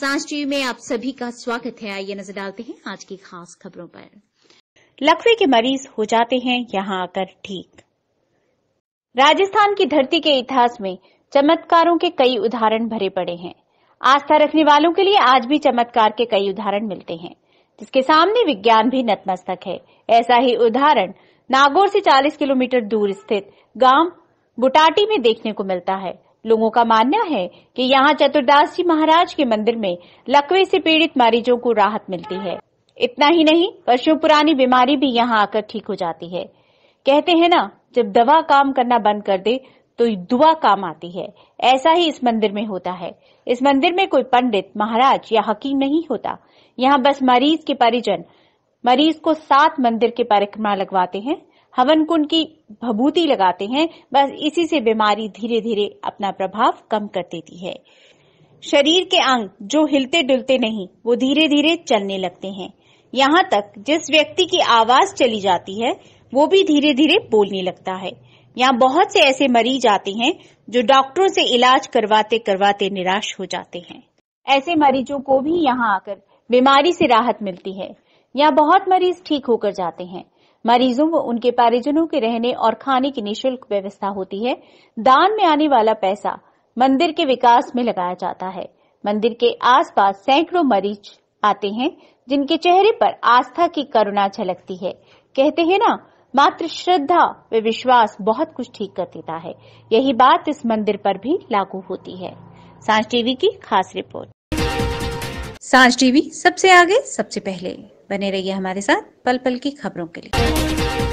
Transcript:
सांस टीवी में आप सभी का स्वागत है आइए नजर डालते हैं आज की खास खबरों पर लकवे के मरीज हो जाते हैं यहाँ आकर ठीक राजस्थान की धरती के इतिहास में चमत्कारों के कई उदाहरण भरे पड़े हैं आस्था रखने वालों के लिए आज भी चमत्कार के कई उदाहरण मिलते हैं जिसके सामने विज्ञान भी नतमस्तक है ऐसा ही उदाहरण नागौर से 40 किलोमीटर दूर स्थित गांव बुटाटी में देखने को मिलता है लोगों का मानना है कि यहाँ चतुर्दास जी महाराज के मंदिर में लकवे से पीड़ित मरीजों को राहत मिलती है इतना ही नहीं पशु पुरानी बीमारी भी यहाँ आकर ठीक हो जाती है कहते हैं ना जब दवा काम करना बंद कर दे तो दुआ काम आती है ऐसा ही इस मंदिर में होता है इस मंदिर में कोई पंडित महाराज या हकीम नहीं होता यहाँ बस मरीज के परिजन मरीज को सात मंदिर के परिक्रमा लगवाते हैं हवन कुंड की भभूति लगाते हैं बस इसी से बीमारी धीरे धीरे अपना प्रभाव कम कर देती है शरीर के अंग जो हिलते डुलते नहीं वो धीरे धीरे चलने लगते हैं यहाँ तक जिस व्यक्ति की आवाज चली जाती है वो भी धीरे धीरे बोलने लगता है यहाँ बहुत से ऐसे मरीज आते हैं जो डॉक्टरों से इलाज करवाते करवाते निराश हो जाते हैं ऐसे मरीजों को भी यहाँ आकर बीमारी से राहत मिलती है यहाँ बहुत मरीज ठीक होकर जाते हैं मरीजों व उनके परिजनों के रहने और खाने की निशुल्क व्यवस्था होती है दान में आने वाला पैसा मंदिर के विकास में लगाया जाता है मंदिर के आसपास सैकड़ों मरीज आते हैं जिनके चेहरे पर आस्था की करुणा झलकती है कहते हैं ना मात्र श्रद्धा व विश्वास बहुत कुछ ठीक कर देता है यही बात इस मंदिर पर भी लागू होती है सांस टीवी की खास रिपोर्ट सांझ टीवी सबसे आगे सबसे पहले बने रहिए हमारे साथ पल पल की खबरों के लिए